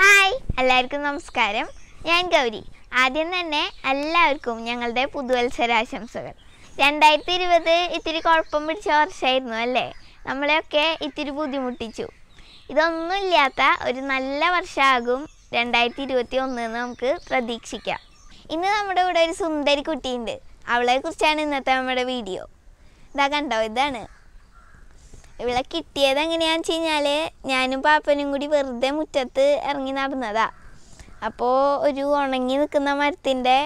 hi എല്ലാവർക്കും നമസ്കാരം ഞാൻ ഗൗരി ആദ്യം തന്നെ എല്ലാവർക്കും ഞങ്ങളുടെ പുതുവത്സരാശംസകൾ രണ്ടായിരത്തി ഇരുപത് ഇത്തിരി കുഴപ്പം പിടിച്ച വർഷമായിരുന്നു അല്ലേ നമ്മളെയൊക്കെ ഇത്തിരി ബുദ്ധിമുട്ടിച്ചു ഇതൊന്നുമില്ലാത്ത ഒരു നല്ല വർഷമാകും രണ്ടായിരത്തി ഇരുപത്തി ഒന്ന് നമുക്ക് പ്രതീക്ഷിക്കാം ഇന്ന് നമ്മുടെ കൂടെ ഒരു സുന്ദരി കുട്ടിയുണ്ട് അവളെക്കുറിച്ചാണ് ഇന്നത്തെ നമ്മുടെ വീഡിയോ ഇതാ കണ്ടോ ഇതാണ് ഇവിടെ കിട്ടിയത് എങ്ങനെയാന്ന് വെച്ച് കഴിഞ്ഞാല് ഞാനും പാപ്പനും കൂടി വെറുതെ മുറ്റത്ത് ഇറങ്ങി നടന്നതാ അപ്പോ ഒരു ഉണങ്ങി നിൽക്കുന്ന മരത്തിന്റെ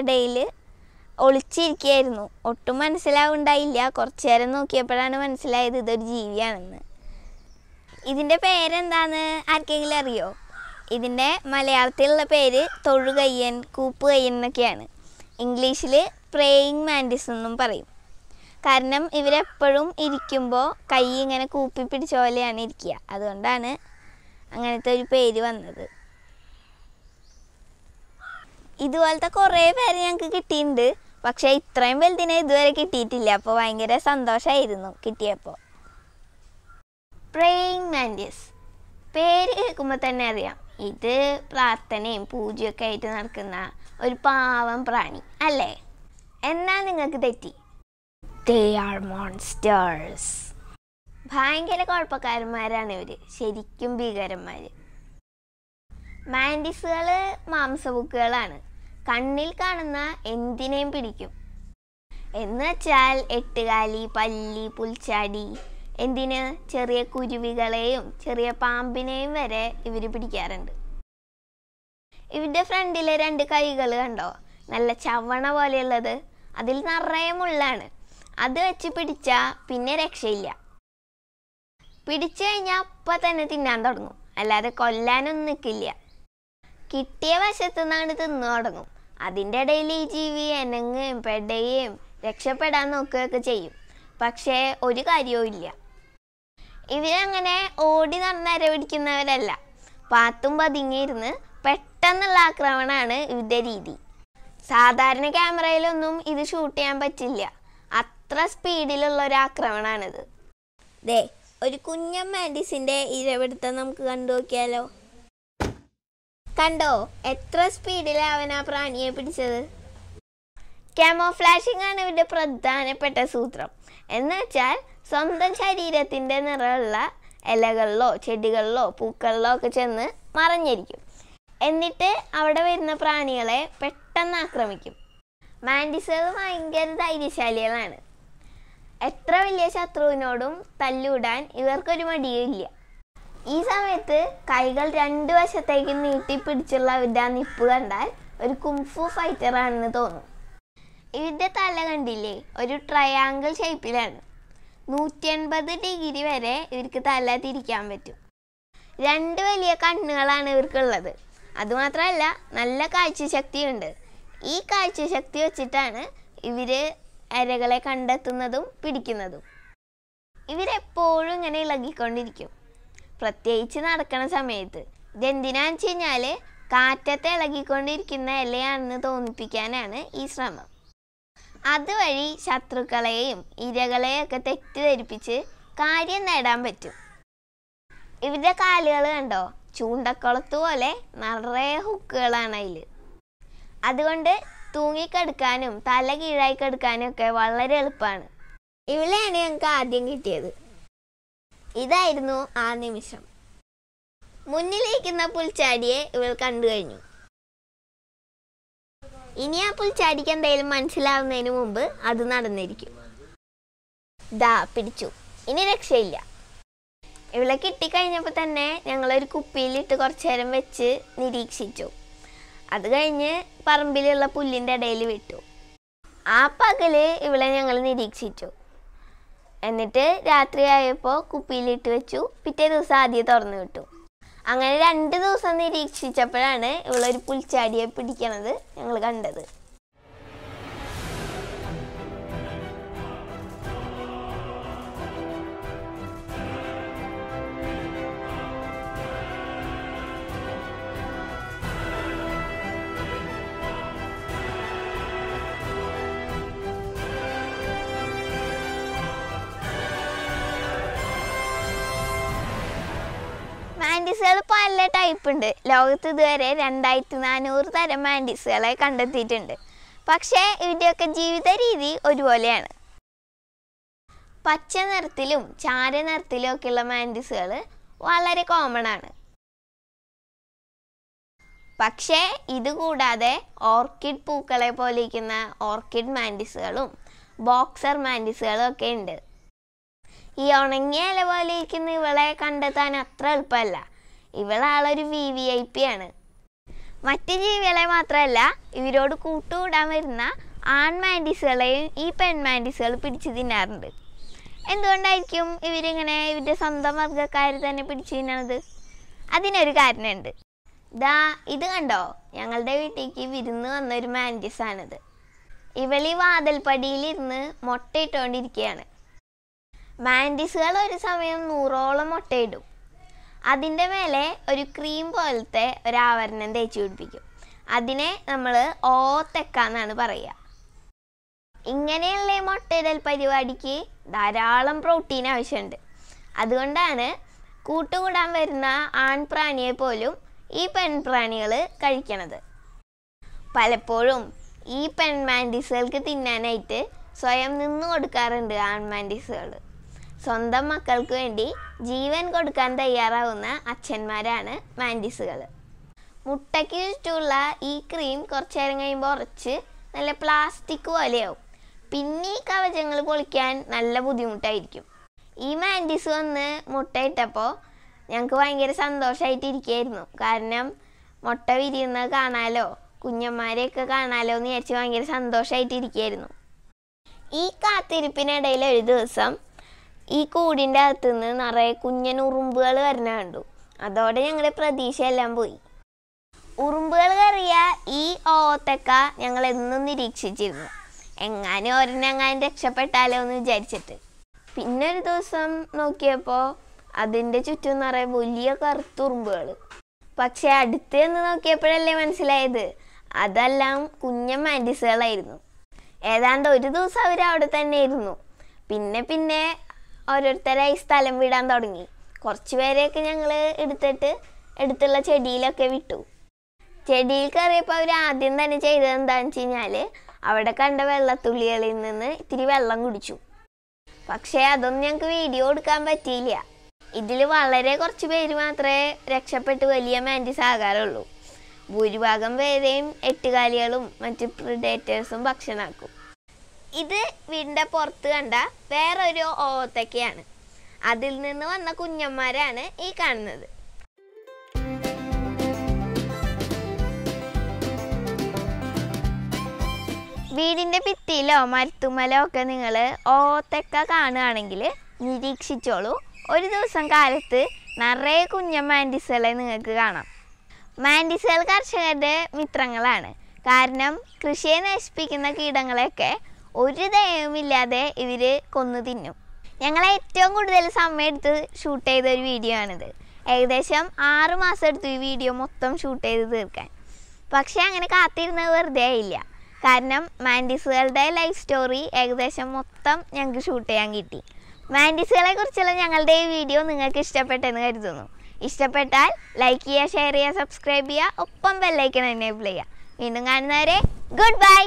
ഇടയിൽ ഒളിച്ചിരിക്കുകയായിരുന്നു ഒട്ടും മനസ്സിലാവുണ്ടായില്ല കുറച്ചു നോക്കിയപ്പോഴാണ് മനസ്സിലായത് ഇതൊരു ജീവിയാണെന്ന് ഇതിന്റെ പേരെന്താന്ന് ആർക്കെങ്കിലും അറിയോ ഇതിന്റെ മലയാളത്തിലുള്ള പേര് തൊഴുകയ്യൻ കൂപ്പ് എന്നൊക്കെയാണ് ഇംഗ്ലീഷിൽ പ്രേയിങ് മാൻഡിസ് എന്നും പറയും കാരണം ഇവരെപ്പോഴും ഇരിക്കുമ്പോൾ കൈ ഇങ്ങനെ കൂപ്പി പിടിച്ച പോലെയാണ് ഇരിക്കുക അതുകൊണ്ടാണ് അങ്ങനത്തെ ഒരു പേര് വന്നത് ഇതുപോലത്തെ കുറേ പേര് ഞങ്ങൾക്ക് കിട്ടിയിട്ടുണ്ട് പക്ഷേ ഇത്രയും വലുതിനെ ഇതുവരെ കിട്ടിയിട്ടില്ല അപ്പോൾ ഭയങ്കര സന്തോഷമായിരുന്നു കിട്ടിയപ്പോൾ പ്രേയിങ് മാൻഡ്യസ് പേര് കേൾക്കുമ്പോൾ തന്നെ അറിയാം ഇത് പ്രാർത്ഥനയും പൂജയൊക്കെ ആയിട്ട് നടക്കുന്ന ഒരു പാവം പ്രാണി അല്ലേ എന്നാൽ നിങ്ങൾക്ക് തെറ്റി ദേ ആർ മോൺസ്റ്റേഴ്സ് ഭയങ്കര കുഴപ്പക്കാരന്മാരാണ് ഇവർ ശരിക്കും ഭീകരന്മാർ മാൻഡിസുകൾ മാംസബുക്കുകളാണ് കണ്ണിൽ കാണുന്ന എന്തിനേയും പിടിക്കും എന്ന് വെച്ചാൽ എട്ടുകാലി പല്ലി പുൽച്ചാടി എന്തിന് ചെറിയ കുരുവികളെയും ചെറിയ പാമ്പിനെയും വരെ ഇവർ പിടിക്കാറുണ്ട് ഇവരുടെ ഫ്രണ്ടിലെ രണ്ട് കൈകൾ കണ്ടോ നല്ല ചവണ പോലെയുള്ളത് അതിൽ നിറയെ മുള്ളാണ് അത് വെച്ച് പിടിച്ചാൽ പിന്നെ രക്ഷയില്ല പിടിച്ചു കഴിഞ്ഞാൽ അപ്പം തന്നെ തിന്നാൻ തുടങ്ങും അല്ലാതെ കൊല്ലാനൊന്നും നിൽക്കില്ല കിട്ടിയ വശത്തു നിന്നാണ് തിന്നു തുടങ്ങും അതിൻ്റെ ഇടയിൽ ഈ ജീവി എനങ്ങയും പെടയും രക്ഷപ്പെടാൻ നോക്കുകയൊക്കെ ചെയ്യും പക്ഷേ ഒരു കാര്യവും ഇല്ല ഇവരങ്ങനെ ഓടി നടന്ന് പിടിക്കുന്നവരല്ല പാത്തും പതിങ്ങിയിരുന്ന് പെട്ടെന്നുള്ള ആക്രമണമാണ് ഇവരുടെ രീതി സാധാരണ ക്യാമറയിലൊന്നും ഇത് ഷൂട്ട് ചെയ്യാൻ പറ്റില്ല അത്ര സ്പീഡിലുള്ള ഒരു ആക്രമണമാണിത് ദേ ഒരു കുഞ്ഞൻ മാൻഡിസിന്റെ ഇരപിടുത്തം നമുക്ക് കണ്ടു നോക്കിയാലോ കണ്ടോ എത്ര സ്പീഡിലാണ് അവൻ ആ പ്രാണിയെ പിടിച്ചത് ക്യാമോഫ്ലാഷിംഗ് ആണ് ഇവിടെ പ്രധാനപ്പെട്ട സൂത്രം എന്നുവെച്ചാൽ സ്വന്തം ശരീരത്തിൻ്റെ നിറമുള്ള ഇലകളിലോ ചെടികളിലോ പൂക്കളിലോ ഒക്കെ ചെന്ന് മറഞ്ഞിരിക്കും എന്നിട്ട് അവിടെ വരുന്ന പ്രാണികളെ പെട്ടെന്ന് ആക്രമിക്കും മാൻഡിസുകൾ ഭയങ്കര ധൈര്യശാലികളാണ് എത്ര വലിയ ശത്രുവിനോടും തല്ലുവിടാൻ ഇവർക്കൊരു മടിയില്ല ഈ സമയത്ത് കൈകൾ രണ്ടു വശത്തേക്ക് പിടിച്ചുള്ള ഇവരുടെ നിപ്പ് കണ്ടാൽ ഒരു കുംഫു ഫൈറ്റർ ആണെന്ന് തോന്നും ഇവരുടെ തല കണ്ടില്ലേ ഒരു ട്രയാങ്കിൾ ഷേപ്പിലാണ് നൂറ്റി എൺപത് ഡിഗ്രി വരെ ഇവർക്ക് തല തിരിക്കാൻ പറ്റും രണ്ട് വലിയ കണ്ണുകളാണ് ഇവർക്കുള്ളത് അതുമാത്രമല്ല നല്ല കാഴ്ചശക്തിയുണ്ട് ഈ കാഴ്ചശക്തി വെച്ചിട്ടാണ് ഇവര് അരകളെ കണ്ടെത്തുന്നതും പിടിക്കുന്നതും ഇവരെപ്പോഴും ഇങ്ങനെ ഇളകിക്കൊണ്ടിരിക്കും പ്രത്യേകിച്ച് നടക്കണ സമയത്ത് ഇതെന്തിനാന്ന് വെച്ച് കഴിഞ്ഞാൽ കാറ്റത്തെ ഇളകിക്കൊണ്ടിരിക്കുന്ന ഇലയാണെന്ന് തോന്നിപ്പിക്കാനാണ് ഈ ശ്രമം അതുവഴി ശത്രുക്കളെയും ഇരകളെയൊക്കെ തെറ്റിദ്ധരിപ്പിച്ച് കാര്യം നേടാൻ പറ്റും ഇവരുടെ കാലുകൾ കണ്ടോ ചൂണ്ടക്കുളത്ത് പോലെ നിറയെ ഹുക്കുകളാണ് അതിൽ അതുകൊണ്ട് തൂങ്ങിക്കെടുക്കാനും തല കീഴായി കിടക്കാനും ഒക്കെ വളരെ എളുപ്പമാണ് ഇവിടെയാണ് ഞങ്ങൾക്ക് ആദ്യം കിട്ടിയത് ഇതായിരുന്നു ആ നിമിഷം മുന്നിലേക്കുന്ന പുൽച്ചാടിയെ ഇവൾ കണ്ടു കഴിഞ്ഞു ഇനി ആ പുൽച്ചാടിക്ക് എന്തായാലും മനസ്സിലാവുന്നതിന് മുമ്പ് അത് നടന്നിരിക്കും ദാ പിടിച്ചു ഇനി രക്ഷയില്ല ഇവളെ കിട്ടിക്കഴിഞ്ഞപ്പോൾ തന്നെ ഞങ്ങളൊരു കുപ്പിയിലിട്ട് കുറച്ചു നേരം വെച്ച് നിരീക്ഷിച്ചു അത് കഴിഞ്ഞ് പറമ്പിലുള്ള പുല്ലിൻ്റെ ഇടയിൽ വിട്ടു ആ പകല് ഇവളെ ഞങ്ങൾ നിരീക്ഷിച്ചു എന്നിട്ട് രാത്രിയായപ്പോൾ കുപ്പിയിലിട്ട് വെച്ചു പിറ്റേ ദിവസം ആദ്യം തുറന്നു വിട്ടു അങ്ങനെ രണ്ട് ദിവസം നിരീക്ഷിച്ചപ്പോഴാണ് ഇവളൊരു പുൽച്ചാടിയെ പിടിക്കണത് ഞങ്ങൾ കണ്ടത് മാൻഡിസുകൾ പല ടൈപ്പ് ഉണ്ട് ലോകത്ത് ഇതുവരെ രണ്ടായിരത്തി നാനൂറ് തരം മാൻഡിസുകളെ കണ്ടെത്തിയിട്ടുണ്ട് പക്ഷേ ഇവിടെയൊക്കെ ജീവിത രീതി ഒരുപോലെയാണ് പച്ച നിറത്തിലും ചാര നിറത്തിലും ഒക്കെയുള്ള മാൻഡിസുകൾ വളരെ കോമൺ ആണ് പക്ഷേ ഇതുകൂടാതെ ഓർക്കിഡ് പൂക്കളെ പോലിരിക്കുന്ന ഓർക്കിഡ് മാൻഡിസുകളും ബോക്സർ മാൻഡിസുകളും ഒക്കെ ഉണ്ട് ഈ ഉണങ്ങിയ ഇല പോലെ ഇരിക്കുന്ന ഇവളെ കണ്ടെത്താൻ അത്ര എളുപ്പമല്ല ഇവളാളൊരു വി വി ഐ പി ആണ് മറ്റ് ജീവികളെ മാത്രമല്ല ഇവരോട് കൂട്ടുകൂടാൻ വരുന്ന ആൺമാൻഡിസുകളെയും ഈ പെൺമാൻഡിസുകൾ പിടിച്ചു തിന്നാറുണ്ട് എന്തുകൊണ്ടായിരിക്കും ഇവരിങ്ങനെ ഇവരുടെ സ്വന്തം വർഗ്ഗക്കാരെ തന്നെ പിടിച്ചു തിന്നണത് അതിനൊരു കാരണമുണ്ട് ദാ ഇത് കണ്ടോ ഞങ്ങളുടെ വീട്ടിലേക്ക് വിരുന്ന് വന്നൊരു മാൻഡിസാണിത് ഇവളി വാതൽപ്പടിയിലിരുന്ന് മുട്ട ഇട്ടുകൊണ്ടിരിക്കുകയാണ് മാൻഡിസുകൾ ഒരു സമയം നൂറോളം മുട്ടയിടും അതിൻ്റെ മേലെ ഒരു ക്രീം പോലത്തെ ഒരു ആവരണം തേച്ച് പിടിപ്പിക്കും അതിനെ നമ്മൾ ഓത്തെക്കാന്നാണ് പറയുക ഇങ്ങനെയുള്ള മുട്ടയിടൽ പരിപാടിക്ക് ധാരാളം പ്രോട്ടീൻ ആവശ്യമുണ്ട് അതുകൊണ്ടാണ് കൂട്ടുകൂടാൻ വരുന്ന ആൺപ്രാണിയെ പോലും ഈ പെൺപ്രാണികൾ കഴിക്കണത് പലപ്പോഴും ഈ പെൺമാൻഡീസുകൾക്ക് തിന്നാനായിട്ട് സ്വയം നിന്നു കൊടുക്കാറുണ്ട് ആൺമാൻഡിസുകൾ സ്വന്തം മക്കൾക്ക് വേണ്ടി ജീവൻ കൊടുക്കാൻ തയ്യാറാവുന്ന അച്ഛന്മാരാണ് മാൻഡിസുകൾ മുട്ടയ്ക്ക് ചുറ്റുള്ള ഈ ക്രീം കുറച്ചു നേരം കഴിയുമ്പോൾ ഉറച്ച് നല്ല പ്ലാസ്റ്റിക് പോലെയാവും പിന്നെ ഈ കവചങ്ങൾ പൊളിക്കാൻ നല്ല ബുദ്ധിമുട്ടായിരിക്കും ഈ മാൻഡിസ് വന്ന് മുട്ടയിട്ടപ്പോൾ ഞങ്ങൾക്ക് ഭയങ്കര സന്തോഷമായിട്ടിരിക്കുകയായിരുന്നു കാരണം മുട്ട വിരിയുന്നത് കാണാലോ കുഞ്ഞന്മാരെയൊക്കെ കാണാലോ എന്ന് വിചാരിച്ച് ഭയങ്കര സന്തോഷമായിട്ടിരിക്കുകയായിരുന്നു ഈ കാത്തിരിപ്പിനിടയിൽ ഒരു ദിവസം ഈ കൂടിൻ്റെ അകത്തുനിന്ന് നിറയെ കുഞ്ഞൻ ഉറുമ്പുകൾ വരുന്ന കണ്ടു അതോടെ ഞങ്ങളുടെ പ്രതീക്ഷയെല്ലാം പോയി ഉറുമ്പുകൾ കയറിയ ഈ ഓത്തക്ക ഞങ്ങൾ എന്നും നിരീക്ഷിച്ചിരുന്നു എങ്ങാനും ഒരെണ്ണെങ്ങാനും രക്ഷപ്പെട്ടാലോ എന്ന് വിചാരിച്ചിട്ട് പിന്നൊരു ദിവസം നോക്കിയപ്പോൾ അതിൻ്റെ ചുറ്റും നിറയെ വലിയ കറുത്തുറുമ്പുകൾ പക്ഷെ അടുത്ത് എന്ന് നോക്കിയപ്പോഴല്ലേ മനസ്സിലായത് അതെല്ലാം കുഞ്ഞൻ മാൻഡിസുകളായിരുന്നു ഏതാണ്ട് ഒരു ദിവസം അവർ അവിടെ തന്നെ ഇരുന്നു പിന്നെ പിന്നെ ഓരോരുത്തരായി സ്ഥലം വിടാൻ തുടങ്ങി കുറച്ച് പേരെയൊക്കെ ഞങ്ങൾ എടുത്തിട്ട് എടുത്തുള്ള ചെടിയിലൊക്കെ വിട്ടു ചെടിയിൽ കയറിയപ്പോൾ അവർ ആദ്യം തന്നെ ചെയ്തത് എന്താണെന്ന് വെച്ച് കഴിഞ്ഞാൽ അവിടെ കണ്ട വെള്ളത്തുള്ളികളിൽ നിന്ന് ഇത്തിരി വെള്ളം കുടിച്ചു പക്ഷേ അതൊന്നും ഞങ്ങൾക്ക് വീഡിയോ എടുക്കാൻ പറ്റിയില്ല ഇതിൽ വളരെ കുറച്ച് പേര് മാത്രമേ രക്ഷപ്പെട്ട് വലിയ മാൻറ്റിസ് ആകാറുള്ളൂ ഭൂരിഭാഗം പേരെയും എട്ടുകാലികളും മറ്റ് പ്രിഡേറ്റേഴ്സും ഭക്ഷണമാക്കും ഇത് വീടിൻ്റെ പുറത്ത് കണ്ട വേറൊരു ഓത്തക്കയാണ് അതിൽ നിന്ന് വന്ന കുഞ്ഞന്മാരാണ് ഈ കാണുന്നത് വീടിൻ്റെ ഭിത്തിയിലോ മരത്തുമലോ ഒക്കെ നിങ്ങൾ ഓത്തക്ക കാണുകയാണെങ്കിൽ നിരീക്ഷിച്ചോളൂ ഒരു ദിവസം കാലത്ത് നിറയെ കുഞ്ഞ മാൻഡിസുകളെ നിങ്ങൾക്ക് കാണാം മാൻഡിസുകൾ കർഷകരുടെ മിത്രങ്ങളാണ് കാരണം കൃഷിയെ നശിപ്പിക്കുന്ന കീടങ്ങളെയൊക്കെ ഒരു ദയവുമില്ലാതെ ഇവർ കൊന്നു തിന്നും ഞങ്ങളെ ഏറ്റവും കൂടുതൽ സമയം എടുത്ത് ഷൂട്ട് ചെയ്ത ഒരു വീഡിയോ ആണിത് ഏകദേശം ആറ് മാസം എടുത്തു ഈ വീഡിയോ മൊത്തം ഷൂട്ട് ചെയ്ത് തീർക്കാൻ പക്ഷേ അങ്ങനെ കാത്തിരുന്നത് വെറുതെ ആയില്ല കാരണം മാൻഡിസുകളുടെ ലൈഫ് സ്റ്റോറി ഏകദേശം മൊത്തം ഞങ്ങൾക്ക് ഷൂട്ട് ചെയ്യാൻ കിട്ടി മാൻഡിസുകളെ കുറിച്ചുള്ള ഞങ്ങളുടെ ഈ വീഡിയോ നിങ്ങൾക്ക് ഇഷ്ടപ്പെട്ടെന്ന് കരുതുന്നു ഇഷ്ടപ്പെട്ടാൽ ലൈക്ക് ചെയ്യുക ഷെയർ ചെയ്യുക സബ്സ്ക്രൈബ് ചെയ്യുക ഒപ്പം ബെല്ലൈക്കൺ എനേബിൾ ചെയ്യുക വീണ്ടും കാണുന്നവരെ ഗുഡ് ബൈ